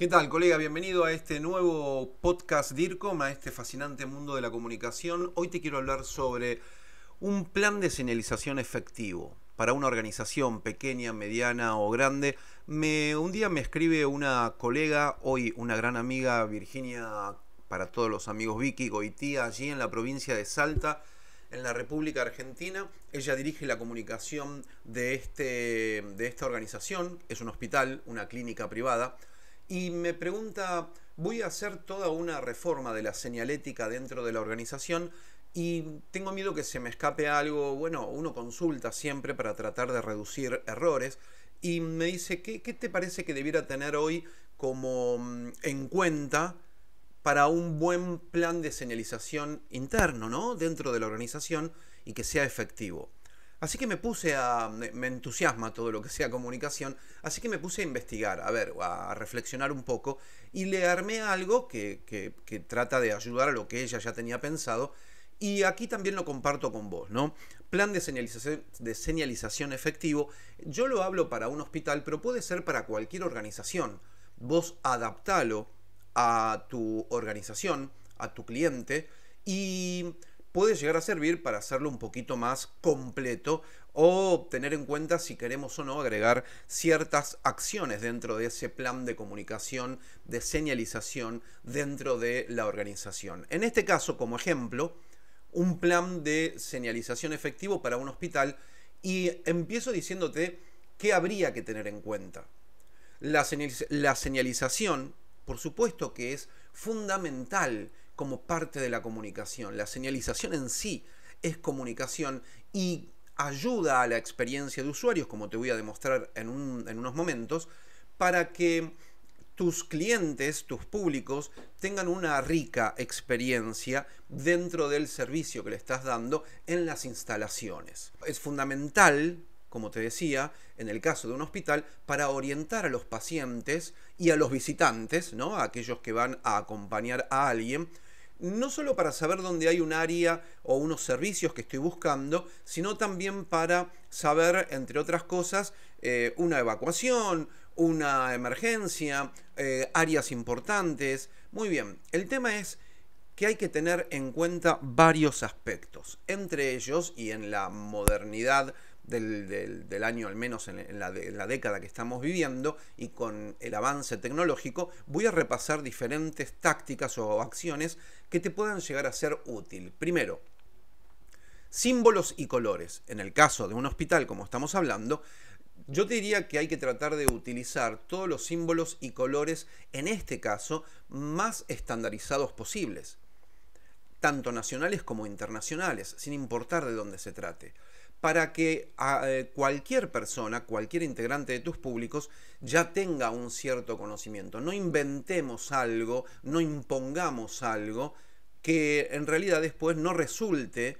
¿Qué tal, colega? Bienvenido a este nuevo podcast DIRCOM, a este fascinante mundo de la comunicación. Hoy te quiero hablar sobre un plan de señalización efectivo para una organización pequeña, mediana o grande. un día me escribe una colega, hoy una gran amiga, Virginia, para todos los amigos Vicky Goitía, allí en la provincia de Salta, en la República Argentina. Ella dirige la comunicación de, este, de esta organización, es un hospital, una clínica privada y me pregunta, voy a hacer toda una reforma de la señalética dentro de la organización y tengo miedo que se me escape algo. Bueno, uno consulta siempre para tratar de reducir errores y me dice, ¿qué, te parece que debiera tener hoy como mm, en cuenta para un buen plan de señalización interno, ¿no? Dentro de la organización y que sea efectivo. Así que me puse a... me entusiasma todo lo que sea comunicación, así que me puse a investigar, a ver, a reflexionar un poco, y le armé algo que, trata de ayudar a lo que ella ya tenía pensado, y aquí también lo comparto con vos, ¿no? Plan de señalización, de señalización efectivo, yo lo hablo para un hospital, pero puede ser para cualquier organización. Vos adaptalo a tu organización, a tu cliente, y puede llegar a servir para hacerlo un poquito más completo o tener en cuenta si queremos o no agregar ciertas acciones dentro de ese plan de comunicación, de señalización dentro de la organización. En este caso, como ejemplo, un plan de señalización efectivo para un hospital y empiezo diciéndote qué habría que tener en cuenta. La, señalización, por supuesto que es fundamental como parte de la comunicación. La señalización en sí es comunicación y ayuda a la experiencia de usuarios, como te voy a demostrar en, unos momentos, para que tus clientes, tus públicos, tengan una rica experiencia dentro del servicio que le estás dando en las instalaciones. Es fundamental, como te decía, en el caso de un hospital, para orientar a los pacientes y a los visitantes, ¿no? a aquellos que van a acompañar a alguien, no solo para saber dónde hay un área o unos servicios que estoy buscando, sino también para saber, entre otras cosas, eh, una evacuación, una emergencia, eh, áreas importantes. Muy bien, el tema es que hay que tener en cuenta varios aspectos, entre ellos y en la modernidad del, año, al menos en, la de, la década que estamos viviendo, y con el avance tecnológico, voy a repasar diferentes tácticas o acciones que te puedan llegar a ser útil. Primero, símbolos y colores. En el caso de un hospital, como estamos hablando, yo te diría que hay que tratar de utilizar todos los símbolos y colores, en este caso, más estandarizados posibles, tanto nacionales como internacionales, sin importar de dónde se trate para que ah, eh, cualquier persona, cualquier integrante de tus públicos, ya tenga un cierto conocimiento. No inventemos algo, no impongamos algo que en realidad después no resulte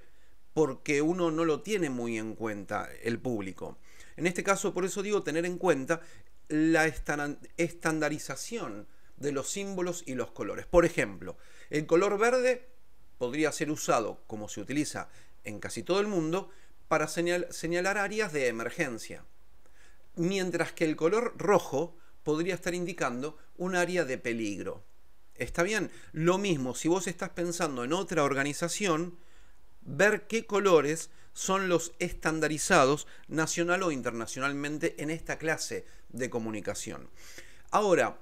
porque uno no lo tiene muy en cuenta el público. En este caso, por eso digo tener en cuenta la estandarización de los símbolos y los colores. Por ejemplo, el color verde podría ser usado como se utiliza en casi todo el mundo para señalar áreas de emergencia, mientras que el color rojo podría estar indicando un área de peligro. ¿Está bien? Lo mismo, si vos estás pensando en otra organización, ver qué colores son los estandarizados nacional o internacionalmente en esta clase de comunicación. Ahora,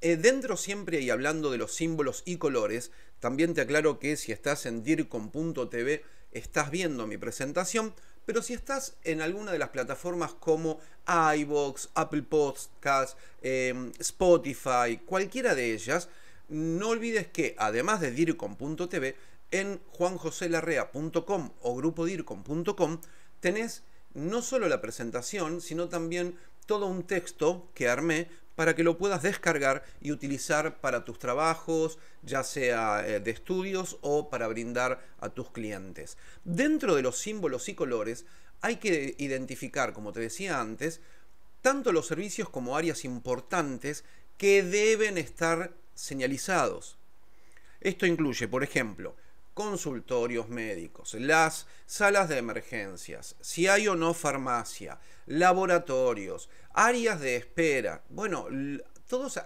eh, dentro siempre y hablando de los símbolos y colores, también te aclaro que si estás en dircom.tv estás viendo mi presentación, pero si estás en alguna de las plataformas como iBox, Apple Podcasts, em, Spotify, cualquiera de ellas, no olvides que además de dircom.tv, en juanjoselarrea.com o grupodircom.com tenés no solo la presentación, sino también todo un texto que armé para que lo puedas descargar y utilizar para tus trabajos, ya sea eh, de estudios o para brindar a tus clientes. Dentro de los símbolos y colores hay que identificar, como te decía antes, tanto los servicios como áreas importantes que deben estar señalizados. Esto incluye, por ejemplo, consultorios médicos, las salas de emergencias, si hay o no farmacia, laboratorios, áreas de espera, bueno,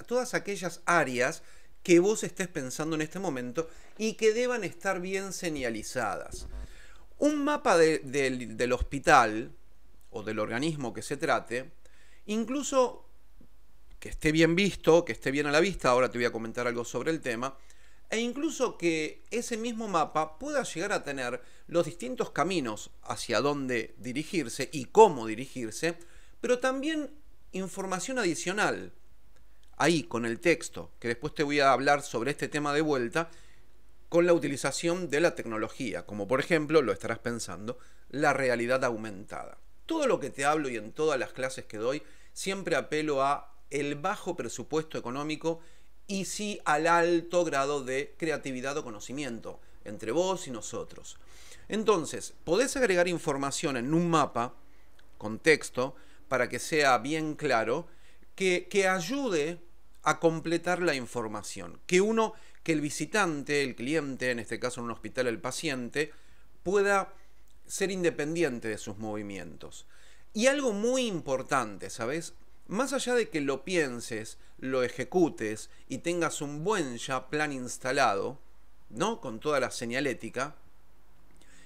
todas aquellas áreas que vos estés pensando en este momento y que deban estar bien señalizadas. Un mapa del hospital o del organismo que se trate, incluso que esté bien visto, que esté bien a la vista, ahora te voy a comentar algo sobre el tema, e incluso que ese mismo mapa pueda llegar a tener los distintos caminos hacia dónde dirigirse y cómo dirigirse, pero también información adicional ahí con el texto, que después te voy a hablar sobre este tema de vuelta, con la utilización de la tecnología, como por ejemplo, lo estarás pensando, la realidad aumentada. Todo lo que te hablo y en todas las clases que doy, siempre apelo a el bajo presupuesto económico y sí al alto grado de creatividad o conocimiento entre vos y nosotros. Entonces, podés agregar información en un mapa, contexto, para que sea bien claro, que, ayude a completar la información, que uno, que el visitante, el cliente, en este caso en un hospital el paciente, pueda ser independiente de sus movimientos. Y algo muy importante, ¿sabes? más allá de que lo pienses, lo ejecutes y tengas un buen ya plan instalado, ¿no? Con toda la señalética,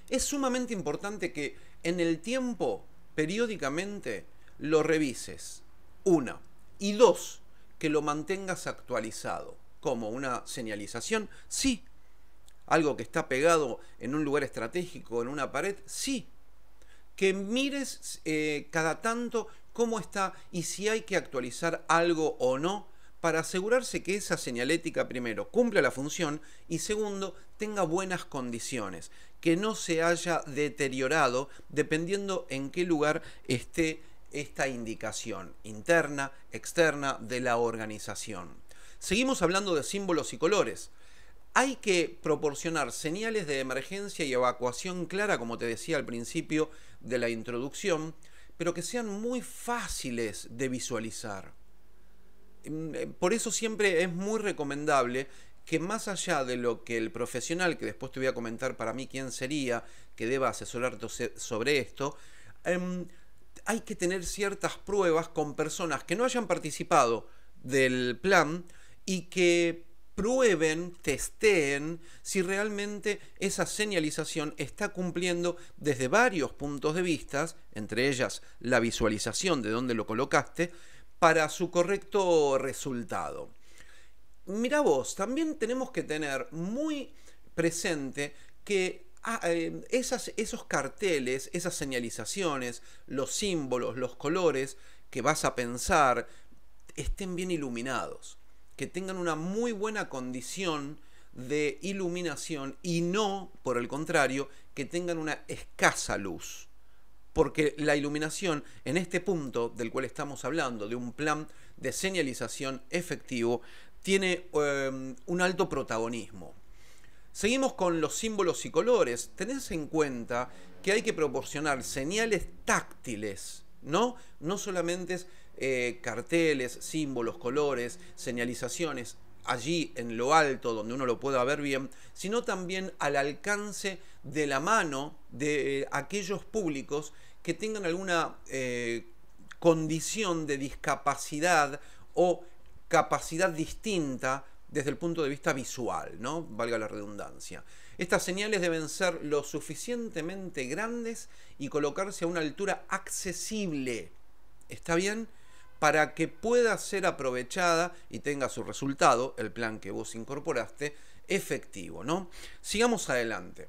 es sumamente importante que en el tiempo, periódicamente, lo revises. Una. Y dos, que lo mantengas actualizado. Como una señalización, sí. Algo que está pegado en un lugar estratégico, en una pared, sí. Que mires eh, cada tanto cómo está y si hay que actualizar algo o no para asegurarse que esa señalética primero cumpla la función y segundo tenga buenas condiciones, que no se haya deteriorado dependiendo en qué lugar esté esta indicación interna, externa de la organización. Seguimos hablando de símbolos y colores. Hay que proporcionar señales de emergencia y evacuación clara, como te decía al principio de la introducción, pero que sean muy fáciles de visualizar. Mm, eh, por eso siempre es muy recomendable que más allá de lo que el profesional, que después te voy a comentar para mí quién sería, que deba asesorarte sobre esto, em, hay que tener ciertas pruebas con personas que no hayan participado del plan y que prueben, testeen si realmente esa señalización está cumpliendo desde varios puntos de vista, entre ellas la visualización de dónde lo colocaste, para su correcto resultado. Mira vos, también tenemos que tener muy presente que ah, eh, esos carteles, esas señalizaciones, los símbolos, los colores que vas a pensar, estén bien iluminados que tengan una muy buena condición de iluminación y no, por el contrario, que tengan una escasa luz. Porque la iluminación, en este punto del cual estamos hablando, de un plan de señalización efectivo, tiene em, un alto protagonismo. Seguimos con los símbolos y colores. Tened en cuenta que hay que proporcionar señales táctiles, ¿no? No solamente es eh, carteles, símbolos, colores, señalizaciones allí en lo alto donde uno lo pueda ver bien, sino también al alcance de la mano de eh, aquellos públicos que tengan alguna eh, condición de discapacidad o capacidad distinta desde el punto de vista visual, ¿no? Valga la redundancia. Estas señales deben ser lo suficientemente grandes y colocarse a una altura accesible. ¿Está bien? para que pueda ser aprovechada y tenga su resultado, el plan que vos incorporaste, efectivo, ¿no? Sigamos adelante.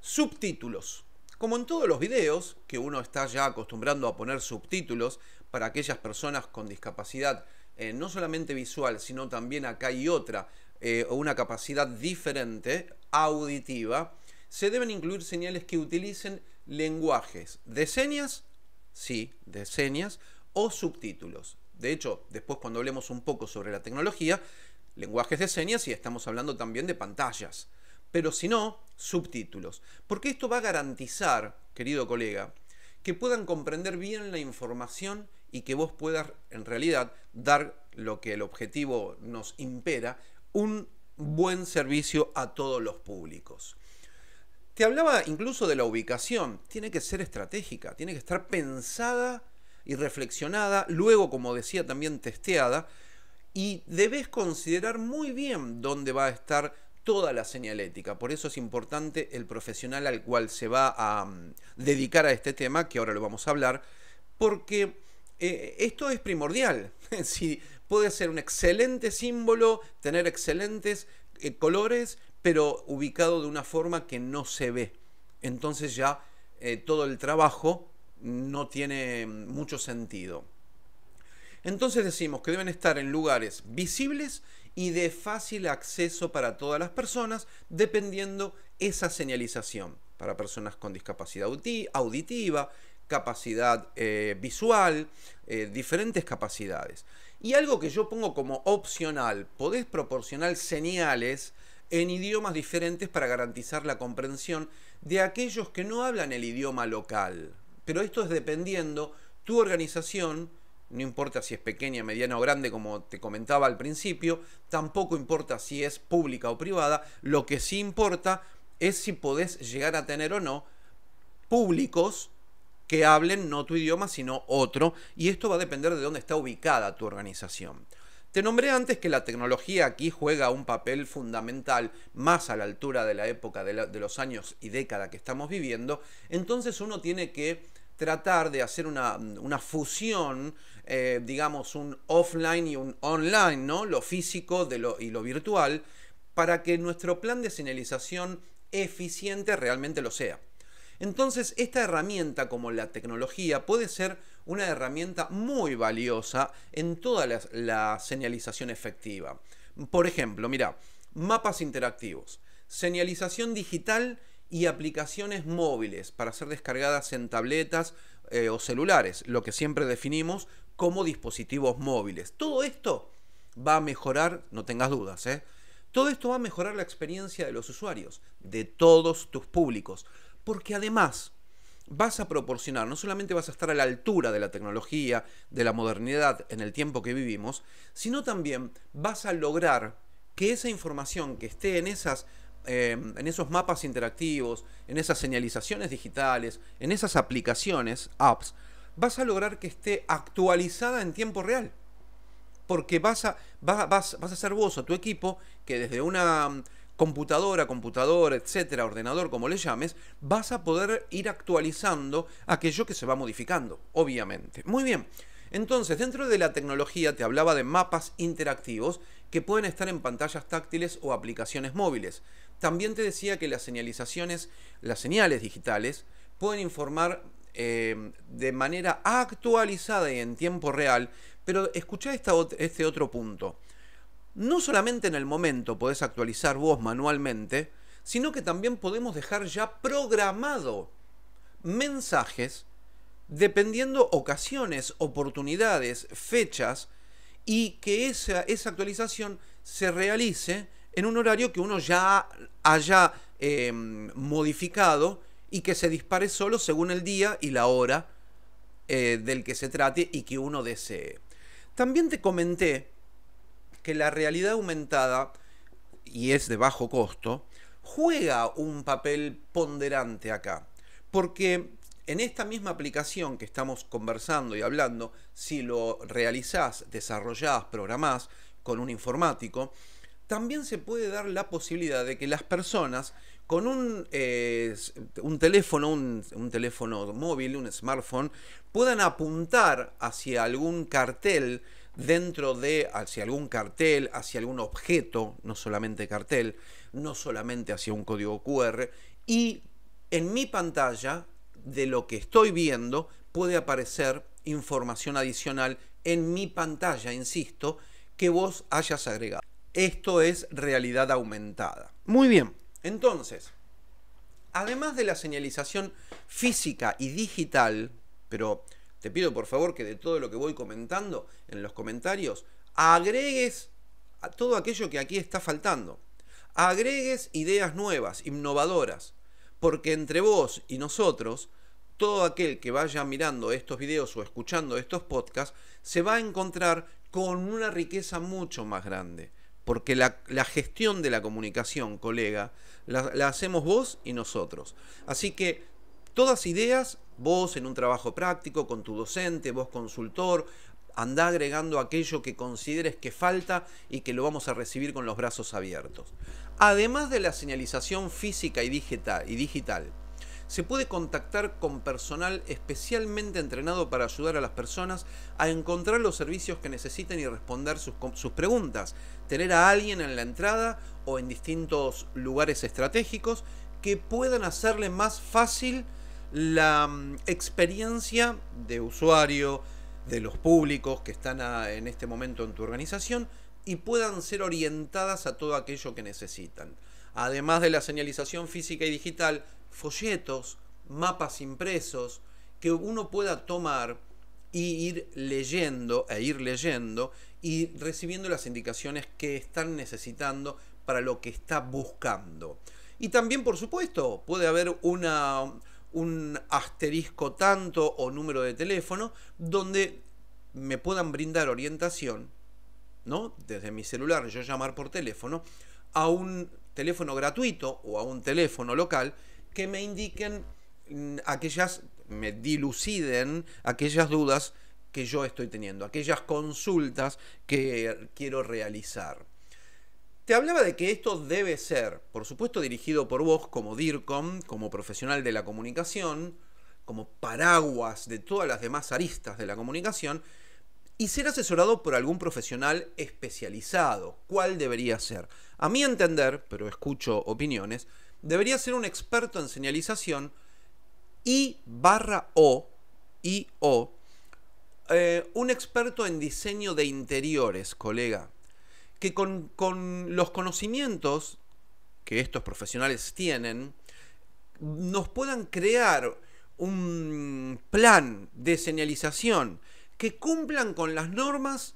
Subtítulos. Como en todos los videos, que uno está ya acostumbrando a poner subtítulos para aquellas personas con discapacidad, eh, no solamente visual, sino también acá hay otra, eh, o una capacidad diferente, auditiva, se deben incluir señales que utilicen lenguajes de señas, sí, de señas, o subtítulos. De hecho, después cuando hablemos un poco sobre la tecnología, lenguajes de señas y estamos hablando también de pantallas. Pero si no, subtítulos. Porque esto va a garantizar, querido colega, que puedan comprender bien la información y que vos puedas en realidad dar lo que el objetivo nos impera, un buen servicio a todos los públicos. Te hablaba incluso de la ubicación, tiene que ser estratégica, tiene que estar pensada y reflexionada, luego, como decía, también testeada, y debes considerar muy bien dónde va a estar toda la señalética. Por eso es importante el profesional al cual se va a mm, dedicar a este tema, que ahora lo vamos a hablar, porque eh, esto es primordial. si puede ser un excelente símbolo, tener excelentes eh, colores, pero ubicado de una forma que no se ve. Entonces ya eh, todo el trabajo no tiene mucho sentido. Entonces decimos que deben estar en lugares visibles y de fácil acceso para todas las personas, dependiendo esa señalización. Para personas con discapacidad auditiva, capacidad eh, visual, eh, diferentes capacidades. Y algo que yo pongo como opcional, podés proporcionar señales en idiomas diferentes para garantizar la comprensión de aquellos que no hablan el idioma local pero esto es dependiendo tu organización, no importa si es pequeña, mediana o grande, como te comentaba al principio, tampoco importa si es pública o privada, lo que sí importa es si podés llegar a tener o no públicos que hablen no tu idioma, sino otro, y esto va a depender de dónde está ubicada tu organización. Te nombré antes que la tecnología aquí juega un papel fundamental más a la altura de la época de, los años y década que estamos viviendo, entonces uno tiene que tratar de hacer una, fusión, eh, digamos, un offline y un online, ¿no? Lo físico y lo virtual, para que nuestro plan de señalización eficiente realmente lo sea. Entonces, esta herramienta como la tecnología puede ser una herramienta muy valiosa en toda la, señalización efectiva. Por ejemplo, mira, mapas interactivos, señalización digital y aplicaciones móviles para ser descargadas en tabletas eh, o celulares, lo que siempre definimos como dispositivos móviles. Todo esto va a mejorar, no tengas dudas, ¿eh? todo esto va a mejorar la experiencia de los usuarios, de todos tus públicos, porque además vas a proporcionar, no solamente vas a estar a la altura de la tecnología, de la modernidad en el tiempo que vivimos, sino también vas a lograr que esa información que esté en esas em, en esos mapas interactivos, en esas señalizaciones digitales, en esas aplicaciones, apps, vas a lograr que esté actualizada en tiempo real. Porque vas a, vas, vas a ser vos o tu equipo que desde una computadora, computador, etcétera, ordenador, como le llames, vas a poder ir actualizando aquello que se va modificando, obviamente. Muy bien. Entonces, dentro de la tecnología te hablaba de mapas interactivos que pueden estar en pantallas táctiles o aplicaciones móviles. También te decía que las señalizaciones, las señales digitales, pueden informar eh, de manera actualizada y en tiempo real. Pero escucha este otro punto no solamente en el momento podés actualizar vos manualmente, sino que también podemos dejar ya programado mensajes dependiendo ocasiones, oportunidades, fechas, y que esa, esa actualización se realice en un horario que uno ya haya em, modificado y que se dispare solo según el día y la hora eh, del que se trate y que uno desee. También te comenté que la realidad aumentada, y es de bajo costo, juega un papel ponderante acá. Porque en esta misma aplicación que estamos conversando y hablando, si lo realizás, desarrollás, programás con un informático, también se puede dar la posibilidad de que las personas con un, eh, un teléfono, un, teléfono móvil, un smartphone, puedan apuntar hacia algún cartel dentro de hacia algún cartel, hacia algún objeto, no solamente cartel, no solamente hacia un código QR, y en mi pantalla de lo que estoy viendo puede aparecer información adicional en mi pantalla, insisto, que vos hayas agregado. Esto es realidad aumentada. Muy bien, entonces, además de la señalización física y digital, pero te pido por favor que de todo lo que voy comentando en los comentarios, agregues a todo aquello que aquí está faltando. Agregues ideas nuevas, innovadoras, porque entre vos y nosotros, todo aquel que vaya mirando estos videos o escuchando estos podcasts, se va a encontrar con una riqueza mucho más grande. Porque la, gestión de la comunicación, colega, la hacemos vos y nosotros. Así que todas ideas Vos en un trabajo práctico, con tu docente, vos consultor, anda agregando aquello que consideres que falta y que lo vamos a recibir con los brazos abiertos. Además de la señalización física y digital, se puede contactar con personal especialmente entrenado para ayudar a las personas a encontrar los servicios que necesiten y responder sus, sus preguntas. Tener a alguien en la entrada o en distintos lugares estratégicos que puedan hacerle más fácil la mm, experiencia de usuario, de los públicos que están en este momento en tu organización y puedan ser orientadas a todo aquello que necesitan. Además de la señalización física y digital, folletos, mapas impresos que uno pueda tomar e ir leyendo e ir leyendo y recibiendo las indicaciones que están necesitando para lo que está buscando. Y también, por supuesto, puede haber una, un asterisco tanto o número de teléfono donde me puedan brindar orientación, ¿no? Desde mi celular, yo llamar por teléfono, a un teléfono gratuito o a un teléfono local que me indiquen mm, aquellas, me diluciden aquellas dudas que yo estoy teniendo, aquellas consultas que quiero realizar. Se hablaba de que esto debe ser, por supuesto, dirigido por vos como DIRCOM, como profesional de la comunicación, como paraguas de todas las demás aristas de la comunicación, y ser asesorado por algún profesional especializado. ¿Cuál debería ser? A mi entender, pero escucho opiniones, debería ser un experto en señalización y barra o, y o, eh, un experto en diseño de interiores, colega que con, los conocimientos que estos profesionales tienen, nos puedan crear un plan de señalización que cumplan con las normas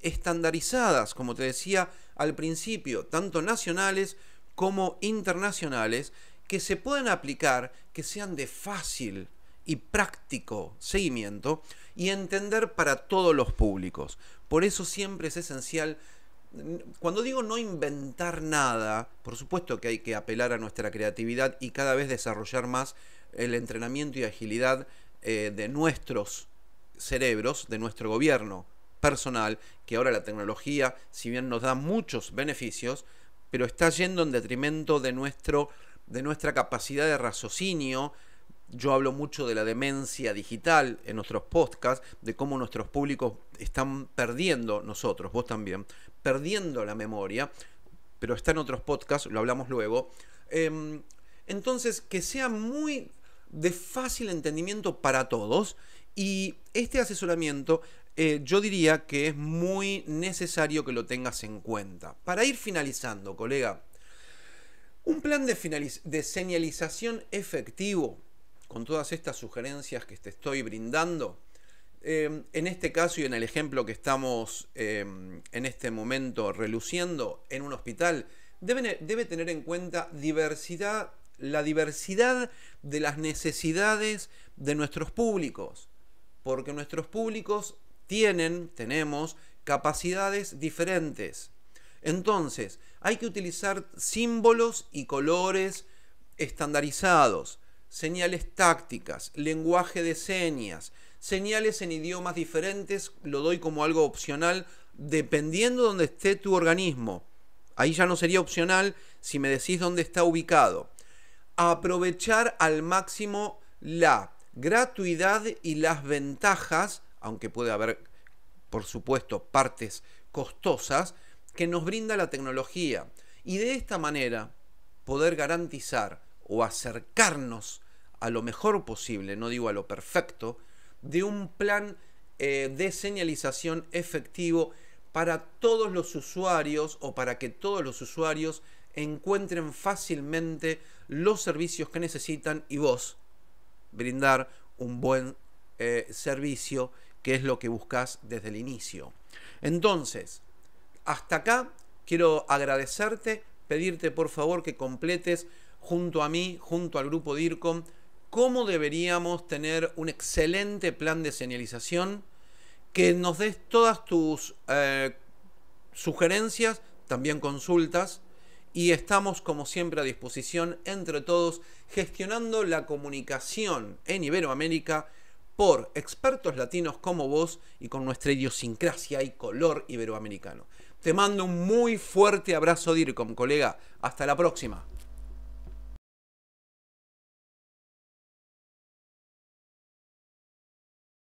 estandarizadas, como te decía al principio, tanto nacionales como internacionales, que se puedan aplicar, que sean de fácil y práctico seguimiento y entender para todos los públicos. Por eso siempre es esencial cuando digo no inventar nada, por supuesto que hay que apelar a nuestra creatividad y cada vez desarrollar más el entrenamiento y agilidad eh, de nuestros cerebros, de nuestro gobierno personal, que ahora la tecnología, si bien nos da muchos beneficios, pero está yendo en detrimento de, nuestro, de nuestra capacidad de raciocinio, yo hablo mucho de la demencia digital en nuestros podcasts, de cómo nuestros públicos están perdiendo, nosotros, vos también, perdiendo la memoria, pero está en otros podcasts, lo hablamos luego. Em, entonces, que sea muy de fácil entendimiento para todos y este asesoramiento eh, yo diría que es muy necesario que lo tengas en cuenta. Para ir finalizando, colega, un plan de señalización efectivo, con todas estas sugerencias que te estoy brindando, Em, en este caso y en el ejemplo que estamos em, en este momento reluciendo en un hospital, debe, debe tener en cuenta diversidad, la diversidad de las necesidades de nuestros públicos, porque nuestros públicos tienen, tenemos capacidades diferentes. Entonces, hay que utilizar símbolos y colores estandarizados, señales tácticas, lenguaje de señas, señales en idiomas diferentes, lo doy como algo opcional, dependiendo donde esté tu organismo. Ahí ya no sería opcional si me decís dónde está ubicado. Aprovechar al máximo la gratuidad y las ventajas, aunque puede haber, por supuesto, partes costosas, que nos brinda la tecnología. Y de esta manera poder garantizar o acercarnos a lo mejor posible, no digo a lo perfecto, de un plan eh, de señalización efectivo para todos los usuarios o para que todos los usuarios encuentren fácilmente los servicios que necesitan y vos brindar un buen eh, servicio que es lo que buscas desde el inicio. Entonces, hasta acá quiero agradecerte, pedirte por favor que completes junto a mí, junto al grupo DIRCOM, cómo deberíamos tener un excelente plan de señalización que nos des todas tus eh, sugerencias, también consultas, y estamos como siempre a disposición entre todos gestionando la comunicación en Iberoamérica por expertos latinos como vos y con nuestra idiosincrasia y color iberoamericano. Te mando un muy fuerte abrazo DIRCOM, colega. Hasta la próxima.